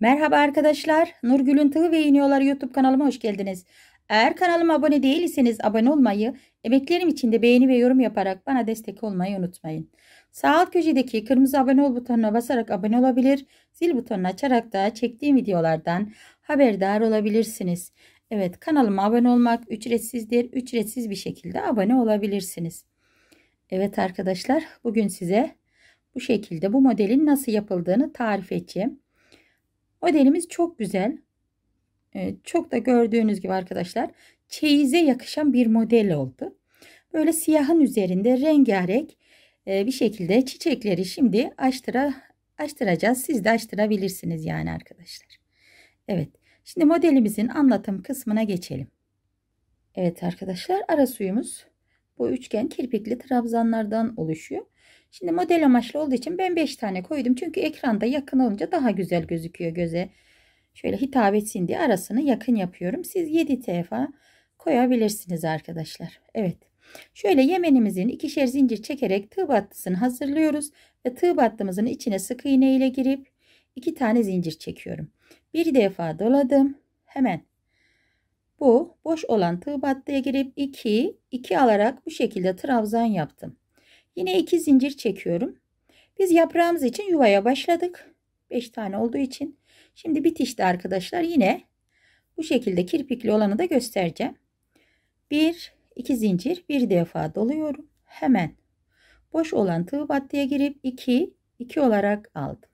Merhaba arkadaşlar. Nurgül'ün Tığı ve İniyorlar YouTube kanalıma hoş geldiniz. Eğer kanalıma abone değilseniz abone olmayı, emeklerim için de beğeni ve yorum yaparak bana destek olmayı unutmayın. Sağ alt köşedeki kırmızı abone ol butonuna basarak abone olabilir, zil butonunu açarak da çektiğim videolardan haberdar olabilirsiniz. Evet kanalıma abone olmak ücretsizdir. Ücretsiz bir şekilde abone olabilirsiniz. Evet arkadaşlar bugün size bu şekilde bu modelin nasıl yapıldığını tarif edeceğim. Modelimiz çok güzel. Ee, çok da gördüğünüz gibi arkadaşlar çeyize yakışan bir model oldu. Böyle siyahın üzerinde rengarenk e, bir şekilde çiçekleri şimdi açtıra, açtıracağız. Siz de açtırabilirsiniz yani arkadaşlar. Evet şimdi modelimizin anlatım kısmına geçelim. Evet arkadaşlar ara suyumuz bu üçgen kirpikli trabzanlardan oluşuyor. Şimdi model amaçlı olduğu için ben 5 tane koydum. Çünkü ekranda yakın olunca daha güzel gözüküyor göze. Şöyle hitap etsin diye arasını yakın yapıyorum. Siz 7 defa koyabilirsiniz arkadaşlar. Evet. Şöyle yemenimizin ikişer zincir çekerek tığ battısını hazırlıyoruz. Ve tığ battımızın içine sık iğne ile girip iki tane zincir çekiyorum. Bir defa doladım. Hemen bu boş olan tığ battıya girip 2, 2 alarak bu şekilde trabzan yaptım. Yine iki zincir çekiyorum. Biz yaprağımız için yuvaya başladık. 5 tane olduğu için. Şimdi bitişte arkadaşlar yine bu şekilde kirpikli olanı da göstereceğim. 1 2 zincir bir defa doluyorum. Hemen boş olan tığ battıya girip 2 2 olarak aldım.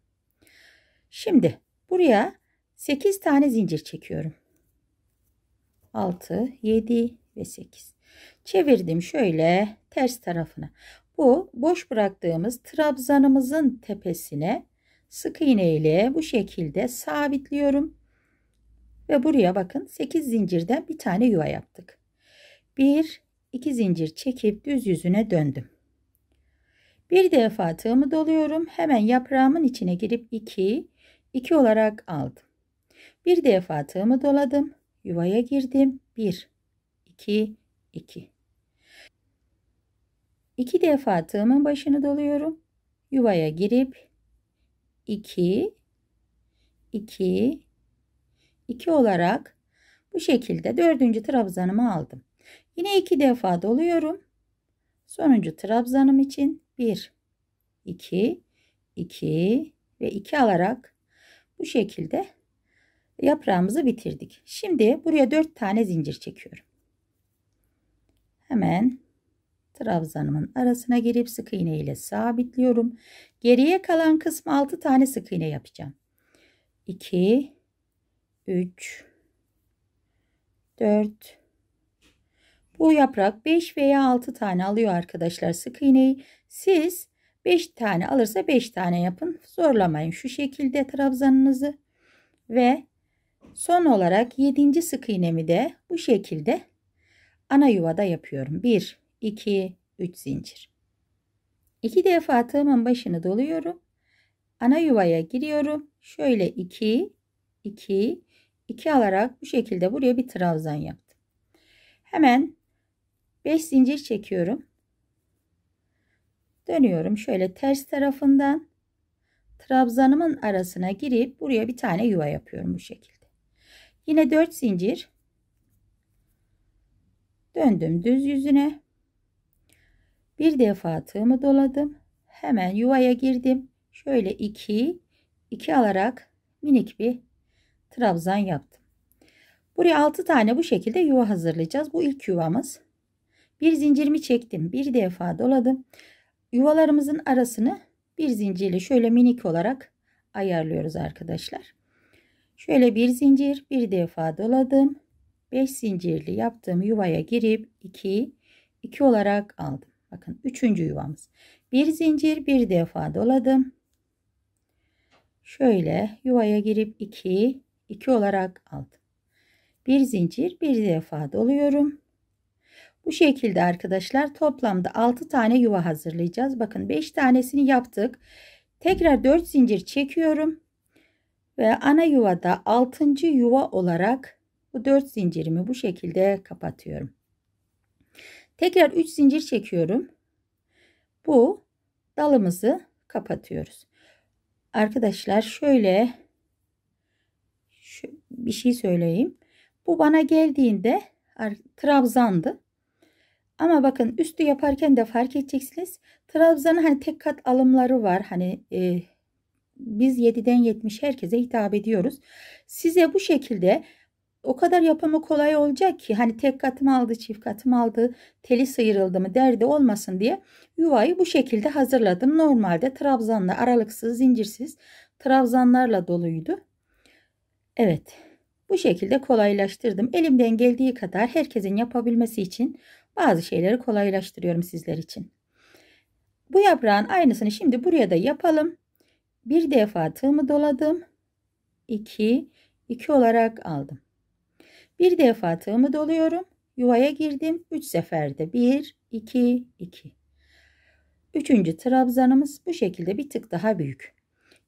Şimdi buraya 8 tane zincir çekiyorum. 6 7 ve 8 çevirdim şöyle ters tarafına bu boş bıraktığımız trabzanımızın tepesine sık iğne ile bu şekilde sabitliyorum. Ve buraya bakın 8 zincirden bir tane yuva yaptık. 1 2 zincir çekip düz yüzüne döndüm. Bir defa tığımı doluyorum. Hemen yaprağımın içine girip 2 2 olarak aldım. Bir defa tığımı doladım. Yuvaya girdim. 1 2 2 2 defa tığımın başını doluyorum. Yuvaya girip 2 2 2 olarak bu şekilde dördüncü trabzanımı aldım. Yine 2 defa doluyorum. Sonuncu trabzanım için 1 2 2 ve 2 alarak bu şekilde yaprağımızı bitirdik. Şimdi buraya 4 tane zincir çekiyorum. Hemen trabzanımın arasına girip sık iğne ile sabitliyorum. Geriye kalan kısmı 6 tane sık iğne yapacağım. 2 3 4 Bu yaprak 5 veya 6 tane alıyor arkadaşlar sık iğneyi. Siz 5 tane alırsa 5 tane yapın. Zorlamayın şu şekilde trabzanınızı. Ve son olarak 7. sık iğnemi de bu şekilde ana yuvada yapıyorum. 1 2, 3 zincir. 2 defa tığımın başını doluyorum. Ana yuvaya giriyorum. Şöyle 2, 2, 2 alarak bu şekilde buraya bir trabzan yaptım. Hemen 5 zincir çekiyorum. Dönüyorum şöyle ters tarafından trabzanımın arasına girip buraya bir tane yuva yapıyorum bu şekilde. Yine 4 zincir döndüm düz yüzüne bir defa tığımı doladım. Hemen yuvaya girdim. Şöyle 2 2 alarak minik bir trabzan yaptım. Buraya 6 tane bu şekilde yuva hazırlayacağız. Bu ilk yuvamız. Bir zincirimi çektim. Bir defa doladım. Yuvalarımızın arasını bir zincirle şöyle minik olarak ayarlıyoruz arkadaşlar. Şöyle bir zincir bir defa doladım. 5 zincirli yaptığım yuvaya girip 2 2 olarak aldım. Bakın üçüncü yuvamız. Bir zincir bir defa doladım. Şöyle yuvaya girip 2, 2 olarak aldım. Bir zincir bir defa doluyorum. Bu şekilde arkadaşlar toplamda 6 tane yuva hazırlayacağız. Bakın 5 tanesini yaptık. Tekrar 4 zincir çekiyorum. Ve ana yuvada 6. yuva olarak bu 4 zincirimi bu şekilde kapatıyorum. Tekrar 3 zincir çekiyorum. Bu dalımızı kapatıyoruz. Arkadaşlar şöyle şu, bir şey söyleyeyim. Bu bana geldiğinde trabzandı. Ama bakın üstü yaparken de fark edeceksiniz. Trabzan'ın hani tek kat alımları var. Hani e, biz 7'den 70 herkese hitap ediyoruz. Size bu şekilde o kadar yapımı kolay olacak ki hani tek katım aldı çift katım aldı teli sıyrıldı mı derdi olmasın diye yuvayı bu şekilde hazırladım. Normalde trabzanla aralıksız zincirsiz trabzanlarla doluydu. Evet bu şekilde kolaylaştırdım. Elimden geldiği kadar herkesin yapabilmesi için bazı şeyleri kolaylaştırıyorum sizler için. Bu yaprağın aynısını şimdi buraya da yapalım. Bir defa tığımı doladım. 2 2 olarak aldım. Bir defa tığımı doluyorum. Yuvaya girdim. 3 seferde 1, 2, 2. Üçüncü trabzanımız bu şekilde bir tık daha büyük.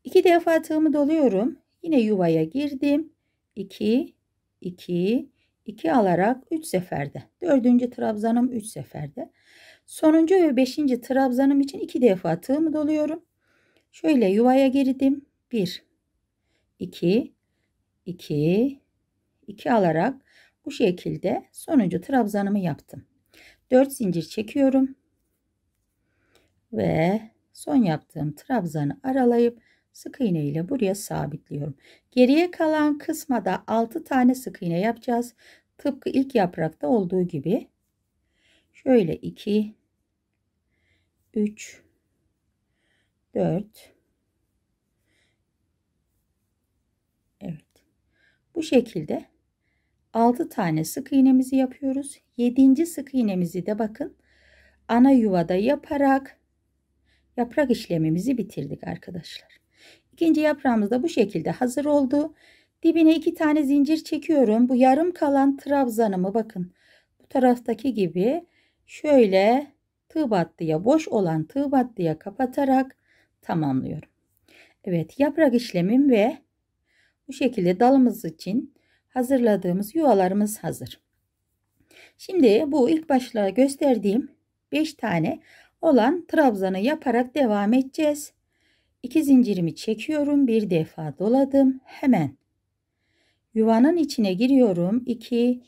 2 defa tığımı doluyorum. Yine yuvaya girdim. 2, 2, 2 alarak 3 seferde. Dördüncü trabzanım 3 seferde. Sonuncu ve beşinci trabzanım için 2 defa tığımı doluyorum. Şöyle yuvaya girdim. 1, 2, 2, 2 alarak bu şekilde sonuncu trabzanımı yaptım. 4 zincir çekiyorum. Ve son yaptığım trabzanı aralayıp sık iğne ile buraya sabitliyorum. Geriye kalan kısma da 6 tane sık iğne yapacağız. Tıpkı ilk yaprakta olduğu gibi. Şöyle 2 3 4 Evet. Bu şekilde 6 tane sık iğnemizi yapıyoruz. 7. sık iğnemizi de bakın ana yuvada yaparak yaprak işlemimizi bitirdik arkadaşlar. İkinci yaprağımız da bu şekilde hazır oldu. Dibine iki tane zincir çekiyorum. Bu yarım kalan trabzanımı bakın bu taraftaki gibi şöyle tığ battıya boş olan tığ battıya kapatarak tamamlıyorum. Evet yaprak işlemim ve bu şekilde dalımız için hazırladığımız yuvalarımız hazır. Şimdi bu ilk başta gösterdiğim 5 tane olan trabzanı yaparak devam edeceğiz. 2 zincirimi çekiyorum. Bir defa doladım. Hemen yuvanın içine giriyorum. 2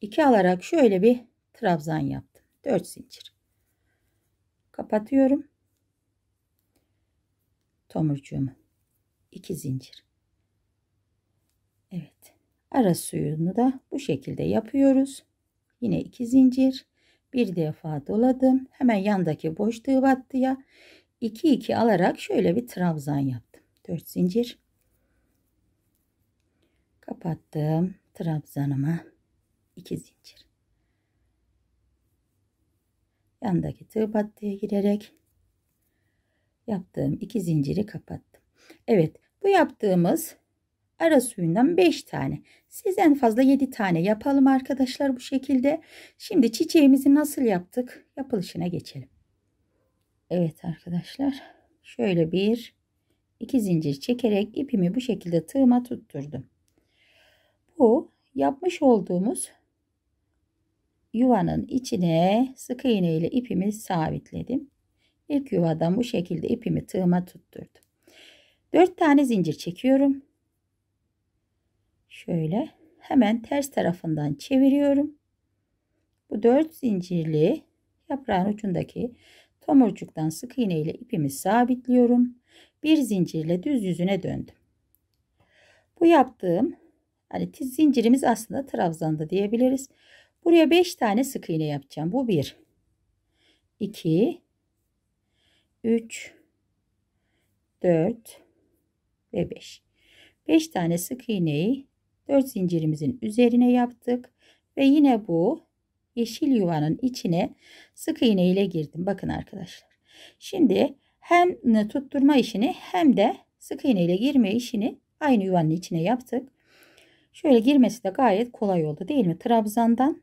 2 alarak şöyle bir trabzan yaptım. 4 zincir. Kapatıyorum. Tomurcuğumu. 2 zincir. Evet. Ara suyunu da bu şekilde yapıyoruz. Yine iki zincir. Bir defa doladım. Hemen yandaki boşluğu battıya 2 2 alarak şöyle bir trabzan yaptım. 4 zincir. Kapattım trabzanıma 2 zincir. Yandaki tığ battıya girerek yaptığım iki zinciri kapattım. Evet bu yaptığımız ara suyundan 5 tane. Siz en fazla 7 tane yapalım arkadaşlar bu şekilde. Şimdi çiçeğimizi nasıl yaptık? Yapılışına geçelim. Evet arkadaşlar. Şöyle bir iki zincir çekerek ipimi bu şekilde tığıma tutturdum. Bu yapmış olduğumuz yuvanın içine sık iğne ile ipimi sabitledim. İlk yuvadan bu şekilde ipimi tığıma tutturdum. 4 tane zincir çekiyorum. Şöyle hemen ters tarafından çeviriyorum. Bu 4 zincirli yaprağın ucundaki tomurcuktan sık iğne ile ipimi sabitliyorum. Bir zincirle düz yüzüne döndüm. Bu yaptığım hani tiz zincirimiz aslında trabzanda diyebiliriz. Buraya 5 tane sık iğne yapacağım. Bu 1 2 3 4 ve 5. 5 tane sık iğneyi 4 zincirimizin üzerine yaptık ve yine bu yeşil yuvanın içine sık iğne ile girdim bakın arkadaşlar şimdi hem tutturma işini hem de sık iğne ile girme işini aynı yuvanın içine yaptık şöyle girmesi de gayet kolay oldu değil mi trabzandan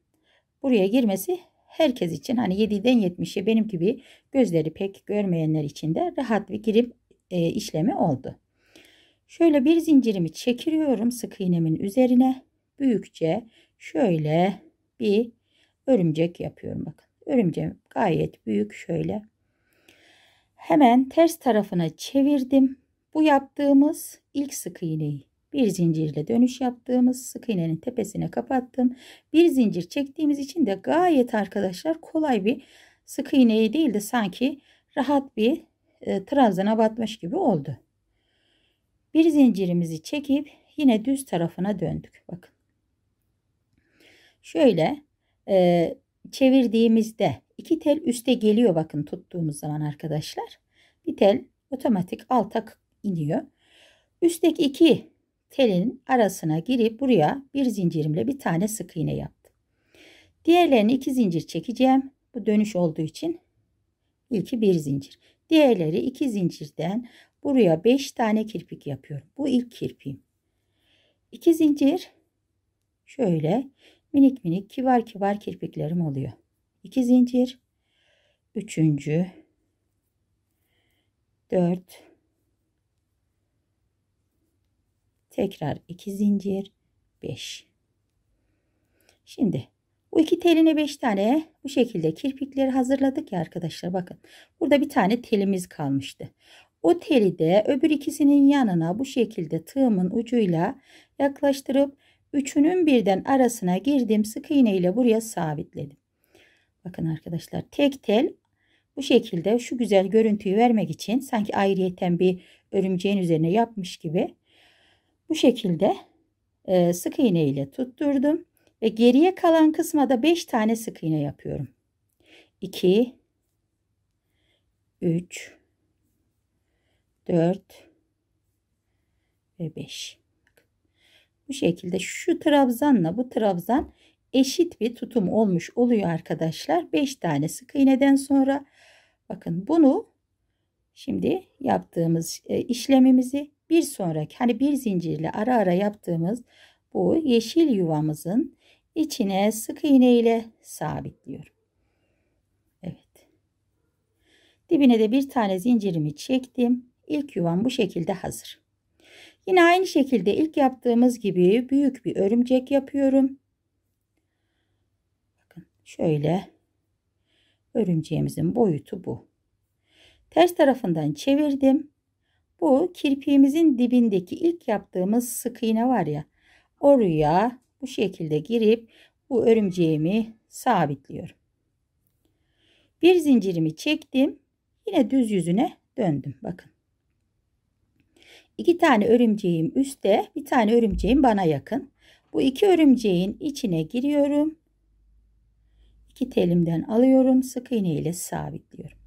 buraya girmesi herkes için hani 7'den 70'e benim gibi gözleri pek görmeyenler için de rahat bir girip e, işlemi oldu Şöyle bir zincirimi çekiriyorum sık iğnemin üzerine. Büyükçe şöyle bir örümcek yapıyorum. Bakın örümceğim gayet büyük şöyle. Hemen ters tarafına çevirdim. Bu yaptığımız ilk sık iğneyi bir zincirle dönüş yaptığımız sık iğnenin tepesine kapattım. Bir zincir çektiğimiz için de gayet arkadaşlar kolay bir sık iğneyi değil de sanki rahat bir e, trabzana batmış gibi oldu. Bir zincirimizi çekip yine düz tarafına döndük. Bakın. Şöyle e, çevirdiğimizde iki tel üste geliyor bakın tuttuğumuz zaman arkadaşlar. Bir tel otomatik alta iniyor. Üstteki iki telin arasına girip buraya bir zincirimle bir tane sık iğne yaptım. Diğerlerini iki zincir çekeceğim. Bu dönüş olduğu için ilki bir zincir. Diğerleri iki zincirden Buraya 5 tane kirpik yapıyorum. Bu ilk kirpiğim. 2 zincir şöyle minik minik kivar kivar kirpiklerim oluyor. 2 zincir. 3. 4 Tekrar 2 zincir 5. Şimdi bu iki teline 5 tane bu şekilde kirpikleri hazırladık ya arkadaşlar bakın. Burada bir tane telimiz kalmıştı. O teli de öbür ikisinin yanına bu şekilde tığımın ucuyla yaklaştırıp üçünün birden arasına girdim. Sık iğne ile buraya sabitledim. Bakın arkadaşlar tek tel bu şekilde şu güzel görüntüyü vermek için sanki ayrıyeten bir örümceğin üzerine yapmış gibi bu şekilde e, sık iğne ile tutturdum ve geriye kalan kısma da 5 tane sık iğne yapıyorum. 2 3 4 ve 5. Bu şekilde şu trabzanla bu trabzan eşit bir tutum olmuş oluyor arkadaşlar. 5 tane sık iğneden sonra bakın bunu şimdi yaptığımız e, işlemimizi bir sonraki hani bir zincirle ara ara yaptığımız bu yeşil yuvamızın içine sık iğne ile sabitliyorum. Evet. Dibine de bir tane zincirimi çektim. İlk yuvam bu şekilde hazır. Yine aynı şekilde ilk yaptığımız gibi büyük bir örümcek yapıyorum. Bakın şöyle örümceğimizin boyutu bu. Ters tarafından çevirdim. Bu kirpiğimizin dibindeki ilk yaptığımız sık iğne var ya oraya bu şekilde girip bu örümceğimi sabitliyorum. Bir zincirimi çektim. Yine düz yüzüne döndüm. Bakın. İki tane örümceğim üstte, bir tane örümceğim bana yakın. Bu iki örümceğin içine giriyorum. İki telimden alıyorum. Sık iğne ile sabitliyorum.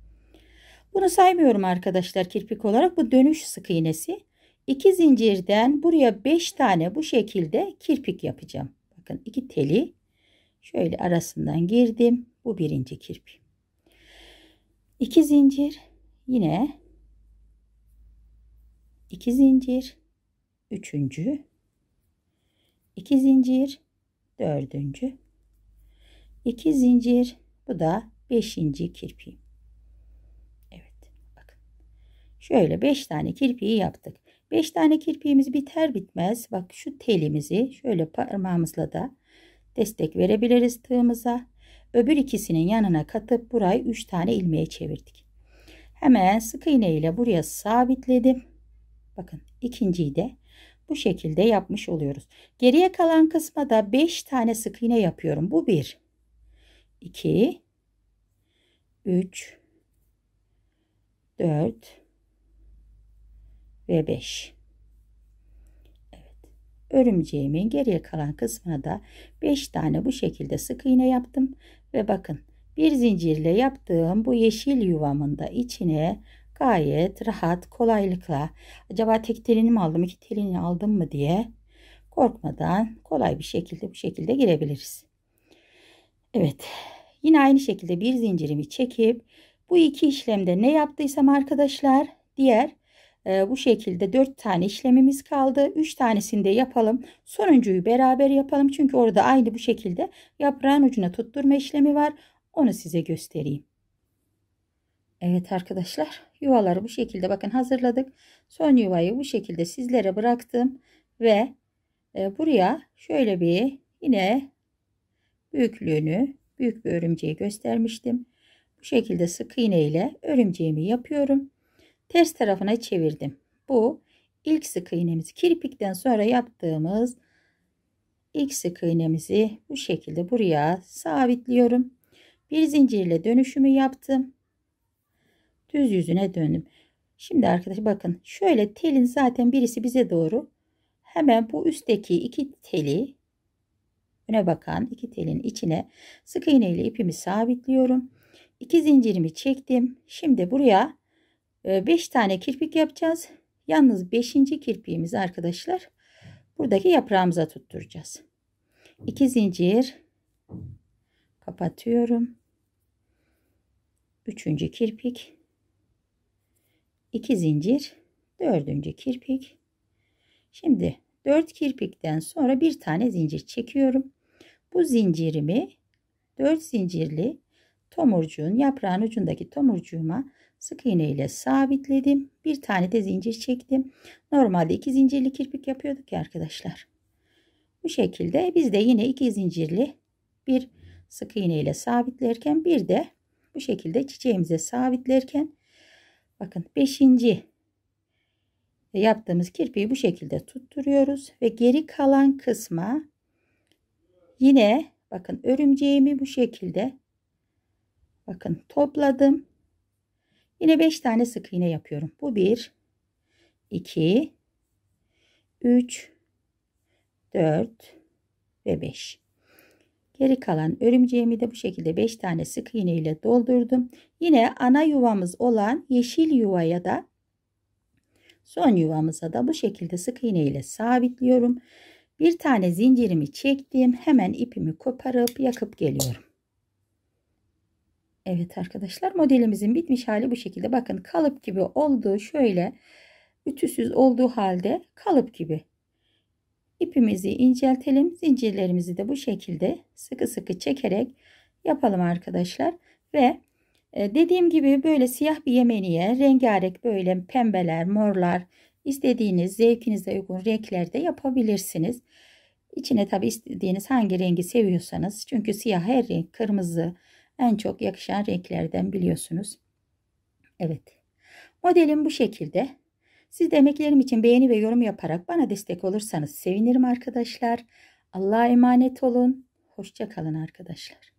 Bunu saymıyorum arkadaşlar kirpik olarak. Bu dönüş sık iğnesi. İki zincirden buraya beş tane bu şekilde kirpik yapacağım. Bakın iki teli şöyle arasından girdim. Bu birinci kirpik. İki zincir yine 2 zincir, üçüncü, 2 zincir, dördüncü, 2 zincir, bu da beşinci kirpiğim. Evet, bakın. Şöyle beş tane kirpiği yaptık. Beş tane kirpiğimiz biter bitmez bak şu telimizi şöyle parmağımızla da destek verebiliriz tığımıza. Öbür ikisinin yanına katıp burayı üç tane ilmeğe çevirdik. Hemen sık iğne ile buraya sabitledim. Bakın ikinciyi de bu şekilde yapmış oluyoruz. Geriye kalan kısma da 5 tane sık iğne yapıyorum. Bu 1 2 3 4 ve 5. Evet. Örümceğimin geriye kalan kısmına da 5 tane bu şekilde sık iğne yaptım ve bakın bir zincirle yaptığım bu yeşil yuvamın da içine gayet rahat kolaylıkla acaba tek telini mi aldım iki telini aldım mı diye korkmadan kolay bir şekilde bu şekilde girebiliriz. Evet yine aynı şekilde bir zincirimi çekip bu iki işlemde ne yaptıysam arkadaşlar diğer e, bu şekilde dört tane işlemimiz kaldı. Üç tanesini de yapalım. Sonuncuyu beraber yapalım. Çünkü orada aynı bu şekilde yaprağın ucuna tutturma işlemi var. Onu size göstereyim. Evet arkadaşlar yuvaları bu şekilde bakın hazırladık. Son yuvayı bu şekilde sizlere bıraktım. Ve e, buraya şöyle bir yine büyüklüğünü büyük bir örümceği göstermiştim. Bu şekilde sık iğne ile örümceğimi yapıyorum. Ters tarafına çevirdim. Bu ilk sık iğnemiz. Kirpikten sonra yaptığımız ilk sık iğnemizi bu şekilde buraya sabitliyorum. Bir zincirle dönüşümü yaptım düz yüzüne döndüm. Şimdi arkadaşlar bakın şöyle telin zaten birisi bize doğru. Hemen bu üstteki iki teli öne bakan iki telin içine sık iğne ile ipimi sabitliyorum. İki zincirimi çektim. Şimdi buraya 5 e, tane kirpik yapacağız. Yalnız 5. kirpiğimizi arkadaşlar buradaki yaprağımıza tutturacağız. 2 zincir kapatıyorum. 3. kirpik 2 zincir, dördüncü kirpik. Şimdi 4 kirpikten sonra bir tane zincir çekiyorum. Bu zincirimi 4 zincirli tomurcuğun yaprağın ucundaki tomurcuğuma sık iğne ile sabitledim. Bir tane de zincir çektim. Normalde 2 zincirli kirpik yapıyorduk ya arkadaşlar. Bu şekilde biz de yine 2 zincirli bir sık iğne ile sabitlerken bir de bu şekilde çiçeğimize sabitlerken Bakın 5. E, yaptığımız kirpiği bu şekilde tutturuyoruz ve geri kalan kısma yine bakın örümceğimi bu şekilde bakın topladım. Yine 5 tane sık iğne yapıyorum. Bu 1 2 3 4 ve 5. Geri kalan örümceğimi de bu şekilde 5 tane sık iğne ile doldurdum. Yine ana yuvamız olan yeşil yuvaya da son yuvamıza da bu şekilde sık iğne ile sabitliyorum. Bir tane zincirimi çektim. Hemen ipimi koparıp yakıp geliyorum. Evet arkadaşlar modelimizin bitmiş hali bu şekilde. Bakın kalıp gibi oldu. Şöyle ütüsüz olduğu halde kalıp gibi İpimizi inceltelim. Zincirlerimizi de bu şekilde sıkı sıkı çekerek yapalım arkadaşlar. Ve e, dediğim gibi böyle siyah bir yemeniye rengarenk böyle pembeler, morlar istediğiniz zevkinize uygun renklerde yapabilirsiniz. İçine tabi istediğiniz hangi rengi seviyorsanız. Çünkü siyah her renk kırmızı en çok yakışan renklerden biliyorsunuz. Evet. Modelim bu şekilde. Siz de emeklerim için beğeni ve yorum yaparak bana destek olursanız sevinirim arkadaşlar. Allah'a emanet olun. Hoşçakalın arkadaşlar.